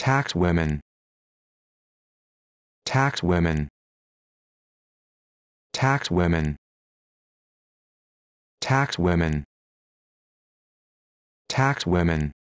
tax women tax women tax women tax women tax women